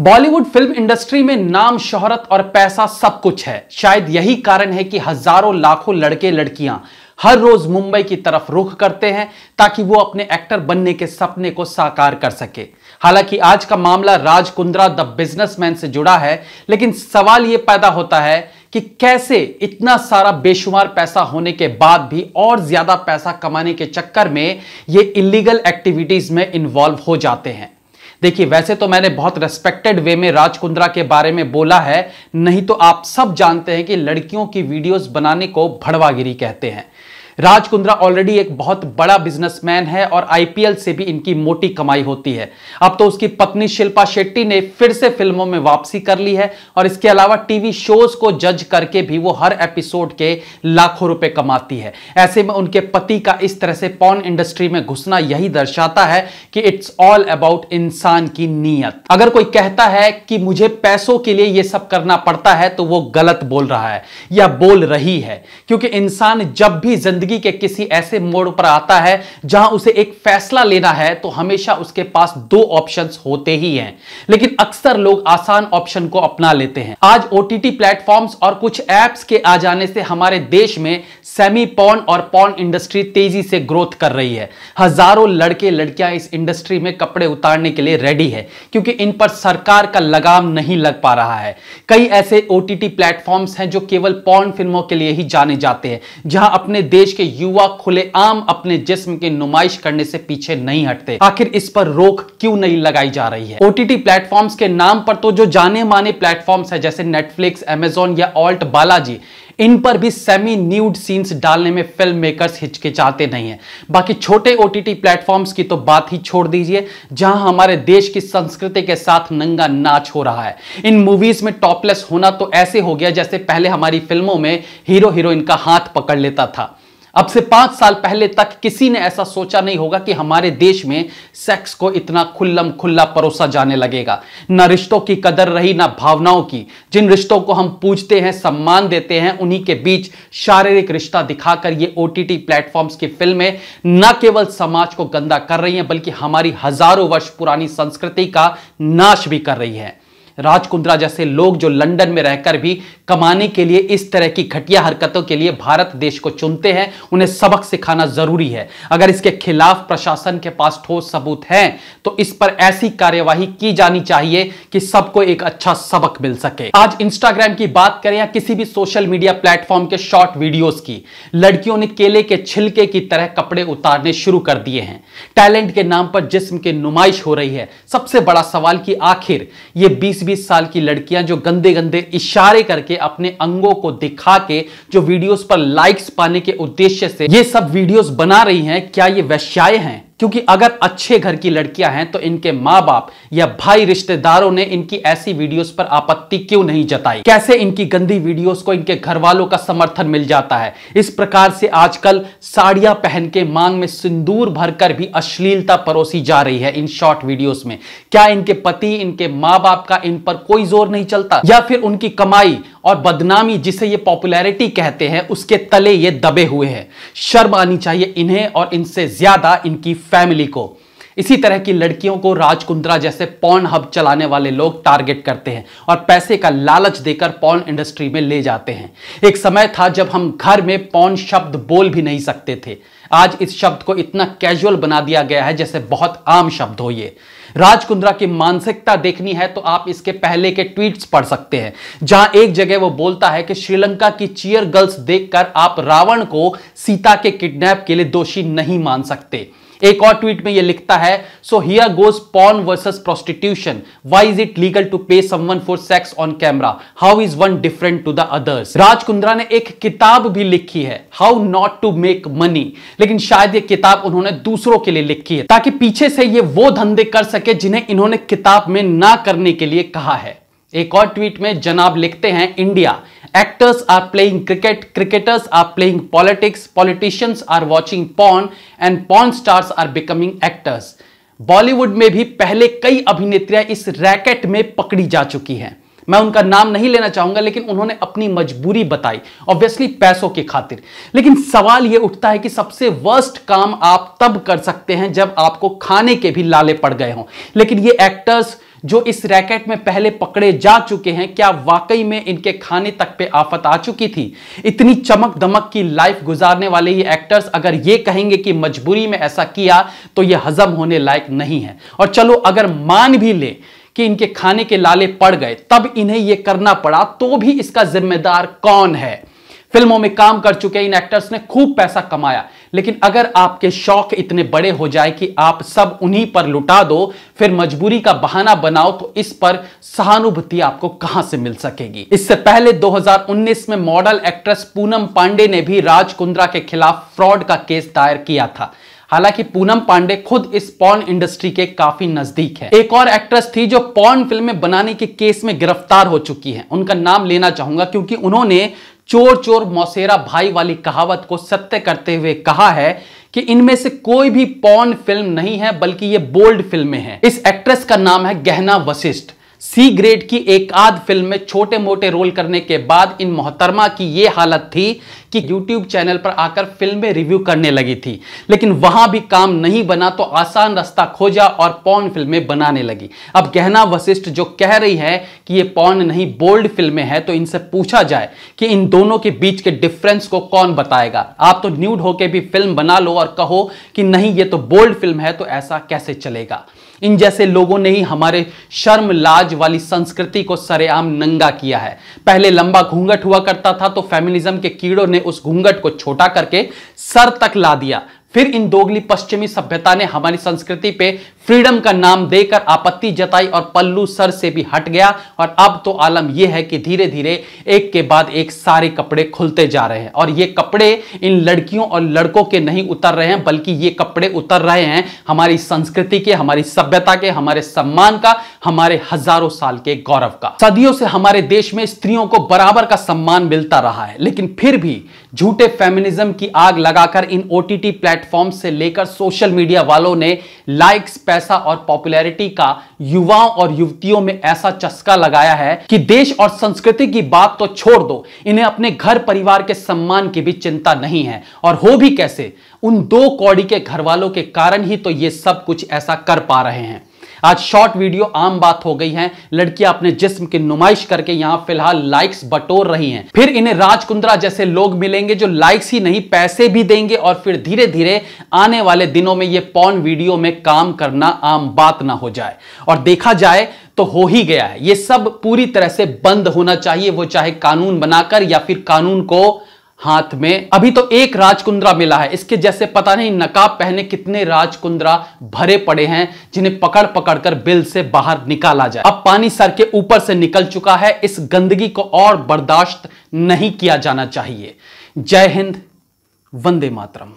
Bollywood film industry में नाम शोहरत और पैसा सब कुछ है शायद यही कारण है कि हजारों लाखों लड़के लड़कियां हर रोज मुंबई की तरफ रुख करते हैं ताकि वो अपने एक्टर बनने के सपने को साकार कर सके हालांकि आज का मामला राज कुंद्रा द बिजनेसमैन से जुड़ा है लेकिन सवाल ये पैदा होता है कि कैसे इतना सारा बेशुमार पैसा होने के बाद भी और ज्यादा पैसा कमाने के चक्कर में ये इलीगल एक्टिविटीज में इन्वॉल्व हो जाते हैं देखिए वैसे तो मैंने बहुत रेस्पेक्टेड वे में राजकुंद्रा के बारे में बोला है नहीं तो आप सब जानते हैं कि लड़कियों की वीडियोस बनाने को भड़वागिरी कहते हैं राज कुंद्रा ऑलरेडी एक बहुत बड़ा बिजनेसमैन है और आईपीएल से भी इनकी मोटी कमाई होती है अब तो उसकी पत्नी शिल्पा शेट्टी ने फिर से फिल्मों में वापसी कर ली है और इसके अलावा टीवी शोज को जज करके भी वो हर एपिसोड के लाखों रुपए कमाती है ऐसे में उनके पति का इस तरह से पॉन इंडस्ट्री में घुसना यही दर्शाता है कि इट्स ऑल अबाउट इंसान की नीयत अगर कोई कहता है कि मुझे पैसों के लिए यह सब करना पड़ता है तो वो गलत बोल रहा है या बोल रही है क्योंकि इंसान जब भी जिंदगी जिंदगी के किसी ऐसे मोड़ पर आता है जहां उसे एक फैसला लेना है तो हमेशा उसके पास दो ऑप्शंस होते ही हैं लेकिन अक्सर लोग आसान ऑप्शन को अपना लेते हैं आज ओटीटी प्लेटफॉर्म्स और कुछ एप्स के आ जाने से हमारे देश में सेमी पॉन और पॉन इंडस्ट्री तेजी से ग्रोथ कर रही है हजारों लड़के लड़कियां इस इंडस्ट्री में कपड़े उतारने के लिए रेडी है क्योंकि इन पर सरकार का लगाम नहीं लग पा रहा है कई ऐसे ओटीटी प्लेटफॉर्म्स हैं जो केवल पॉन फिल्मों के लिए ही जाने जाते हैं जहां अपने देश देश के युवा खुलेआम अपने जिस्म की नुमाइश करने से पीछे नहीं हटते आखिर इस पर रोक क्यों नहीं लगाई जा रही है ओटीटी प्लेटफॉर्म्स के नाम पर तो जो जाने माने प्लेटफॉर्म्स है जैसे नेटफ्लिक्स एमेजोन या ऑल्ट बालाजी इन पर भी सेमी न्यूड सीन्स डालने में फिल्म मेकर्स हिचकिचाते नहीं है बाकी छोटे ओटीटी प्लेटफॉर्म्स की तो बात ही छोड़ दीजिए जहां हमारे देश की संस्कृति के साथ नंगा नाच हो रहा है इन मूवीज में टॉपलेस होना तो ऐसे हो गया जैसे पहले हमारी फिल्मों में हीरो हीरोइन का हाथ पकड़ लेता था अब से पांच साल पहले तक किसी ने ऐसा सोचा नहीं होगा कि हमारे देश में सेक्स को इतना खुल्लम खुल्ला परोसा जाने लगेगा ना रिश्तों की कदर रही ना भावनाओं की जिन रिश्तों को हम पूजते हैं सम्मान देते हैं उन्हीं के बीच शारीरिक रिश्ता दिखाकर ये ओ टी प्लेटफॉर्म्स की फिल्में न केवल समाज को गंदा कर रही हैं बल्कि हमारी हजारों वर्ष पुरानी संस्कृति का नाश भी कर रही है राजकुंद्रा जैसे लोग जो लंदन में रहकर भी कमाने के लिए इस तरह की घटिया हरकतों के लिए भारत देश को चुनते हैं उन्हें सबक सिखाना जरूरी है अगर इसके खिलाफ प्रशासन के पास ठोस सबूत हैं तो इस पर ऐसी कार्यवाही की जानी चाहिए कि सबको एक अच्छा सबक मिल सके आज इंस्टाग्राम की बात करें या किसी भी सोशल मीडिया प्लेटफॉर्म के शॉर्ट वीडियो की लड़कियों ने केले के छिलके की तरह कपड़े उतारने शुरू कर दिए हैं टैलेंट के नाम पर जिस्म की नुमाइश हो रही है सबसे बड़ा सवाल कि आखिर ये बीस बीस साल की लड़कियां जो गंदे गंदे इशारे करके अपने अंगों को दिखा के जो वीडियोस पर लाइक्स पाने के उद्देश्य से ये सब वीडियोस बना रही हैं क्या ये वैश्याय हैं क्योंकि अगर अच्छे घर की लड़कियां हैं तो इनके माँ बाप या भाई रिश्तेदारों ने इनकी ऐसी वीडियोस पर आपत्ति क्यों नहीं जताई कैसे इनकी गंदी वीडियोस को इनके घर वालों का समर्थन मिल जाता है इस प्रकार से आजकल साड़ियां पहन के मांग में सिंदूर भरकर भी अश्लीलता परोसी जा रही है इन शॉर्ट वीडियोस में क्या इनके पति इनके माँ बाप का इन पर कोई जोर नहीं चलता या फिर उनकी कमाई और बदनामी जिसे ये पॉपुलैरिटी कहते हैं उसके तले ये दबे हुए हैं शर्म आनी चाहिए इन्हें और इनसे ज्यादा इनकी फैमिली को इसी तरह की लड़कियों को राजकुंद्रा जैसे पॉन हब चलाने वाले लोग टारगेट करते हैं और पैसे का लालच देकर पॉन इंडस्ट्री में ले जाते हैं एक समय था जब हम घर में पॉन शब्द बोल भी नहीं सकते थे आज इस शब्द को इतना कैजुअल बना दिया गया है जैसे बहुत आम शब्द हो ये राजकुंद्रा की मानसिकता देखनी है तो आप इसके पहले के ट्वीट्स पढ़ सकते हैं जहां एक जगह वो बोलता है कि श्रीलंका की चीयर गर्ल्स देखकर आप रावण को सीता के किडनैप के लिए दोषी नहीं मान सकते एक और ट्वीट में ये लिखता है so here goes porn versus prostitution why is it legal to pay someone for sex on camera how is one different to the others Raj Kundra ने एक किताब भी लिखी है how not to make money लेकिन शायद ये किताब उन्होंने दूसरों के लिए लिखी है ताकि पीछे से ये वो धंधे कर सके जिन्हें इन्होंने किताब में ना करने के लिए कहा है एक और ट्वीट में जनाब लिखते हैं India Actors are playing cricket, cricketers are playing politics, politicians are watching porn and porn stars are becoming actors. Bollywood में भी पहले कई अभिनेत्रियां इस रैकेट में पकड़ी जा चुकी हैं मैं उनका नाम नहीं लेना चाहूंगा लेकिन उन्होंने अपनी मजबूरी बताई ऑब्वियसली पैसों की खातिर लेकिन सवाल यह उठता है कि सबसे वर्स्ट काम आप तब कर सकते हैं जब आपको खाने के भी लाले पड़ गए हों लेकिन ये एक्टर्स जो इस रैकेट में पहले पकड़े जा चुके हैं क्या वाकई में इनके खाने तक पे आफत आ चुकी थी इतनी चमक दमक की लाइफ गुजारने वाले ये एक्टर्स अगर ये कहेंगे कि मजबूरी में ऐसा किया तो ये हजम होने लायक नहीं है और चलो अगर मान भी ले कि इनके खाने के लाले पड़ गए तब इन्हें यह करना पड़ा तो भी इसका जिम्मेदार कौन है फिल्मों में काम कर चुके इन एक्टर्स ने खूब पैसा कमाया लेकिन अगर आपके शौक इतने बड़े हो जाए कि आप सब उन्हीं पर लुटा दो फिर मजबूरी का बहाना बनाओ तो इस पर सहानुभूति आपको कहां से मिल सकेगी इससे पहले 2019 में मॉडल एक्ट्रेस पूनम पांडे ने भी राज कुंद्रा के खिलाफ फ्रॉड का केस दायर किया था हालांकि पूनम पांडे खुद इस पॉन इंडस्ट्री के काफी नजदीक है एक और एक्ट्रेस थी जो पॉन फिल्में बनाने के केस में गिरफ्तार हो चुकी है उनका नाम लेना चाहूंगा क्योंकि उन्होंने चोर चोर मौसेरा भाई वाली कहावत को सत्य करते हुए कहा है कि इनमें से कोई भी पॉन फिल्म नहीं है बल्कि ये बोल्ड फिल्में हैं इस एक्ट्रेस का नाम है गहना वशिष्ठ सी ग्रेड की एक आध फिल्म में छोटे मोटे रोल करने के बाद इन मोहतरमा की यह हालत थी कि YouTube चैनल पर आकर फिल्में रिव्यू करने लगी थी लेकिन वहां भी काम नहीं बना तो आसान रास्ता खोजा और पौन फिल्में बनाने लगी अब गहना वशिष्ठ जो कह रही है कि ये पौन नहीं बोल्ड फिल्में हैं तो इनसे पूछा जाए कि इन दोनों के बीच के डिफरेंस को कौन बताएगा आप तो न्यूड होके भी फिल्म बना लो और कहो कि नहीं ये तो बोल्ड फिल्म है तो ऐसा कैसे चलेगा इन जैसे लोगों ने ही हमारे शर्म लाज वाली संस्कृति को सरेआम नंगा किया है पहले लंबा घूंघट हुआ करता था तो फेमिनिज्म के कीड़ों ने उस घूंघट को छोटा करके सर तक ला दिया फिर इन दोगली पश्चिमी सभ्यता ने हमारी संस्कृति पे फ्रीडम का नाम देकर आपत्ति जताई और पल्लू सर से भी हट गया और अब तो आलम यह है कि धीरे धीरे एक के बाद एक सारे कपड़े खुलते जा रहे हैं और ये कपड़े इन लड़कियों और लड़कों के नहीं उतर रहे हैं बल्कि ये कपड़े उतर रहे हैं हमारी संस्कृति के हमारी सभ्यता के हमारे सम्मान का हमारे हजारों साल के गौरव का सदियों से हमारे देश में स्त्रियों को बराबर का सम्मान मिलता रहा है लेकिन फिर भी झूठे फेमिनिज्म की आग लगाकर इन ओटीटी प्लेटफॉर्म से लेकर सोशल मीडिया वालों ने लाइक्स पैसा और पॉपुलैरिटी का युवाओं और युवतियों में ऐसा चस्का लगाया है कि देश और संस्कृति की बात तो छोड़ दो इन्हें अपने घर परिवार के सम्मान की भी चिंता नहीं है और हो भी कैसे उन दो कौड़ी के घर वालों के कारण ही तो ये सब कुछ ऐसा कर पा रहे हैं आज शॉर्ट वीडियो आम बात हो गई है लड़कियां अपने जिस्म की नुमाइश करके यहां फिलहाल लाइक्स बटोर रही हैं फिर इन्हें राजकुंद्रा जैसे लोग मिलेंगे जो लाइक्स ही नहीं पैसे भी देंगे और फिर धीरे धीरे आने वाले दिनों में ये पॉन वीडियो में काम करना आम बात ना हो जाए और देखा जाए तो हो ही गया है ये सब पूरी तरह से बंद होना चाहिए वो चाहे कानून बनाकर या फिर कानून को हाथ में अभी तो एक राजकुंद्रा मिला है इसके जैसे पता नहीं नकाब पहने कितने राजकुंद्रा भरे पड़े हैं जिन्हें पकड़ पकड़कर बिल से बाहर निकाला जाए अब पानी सर के ऊपर से निकल चुका है इस गंदगी को और बर्दाश्त नहीं किया जाना चाहिए जय हिंद वंदे मातरम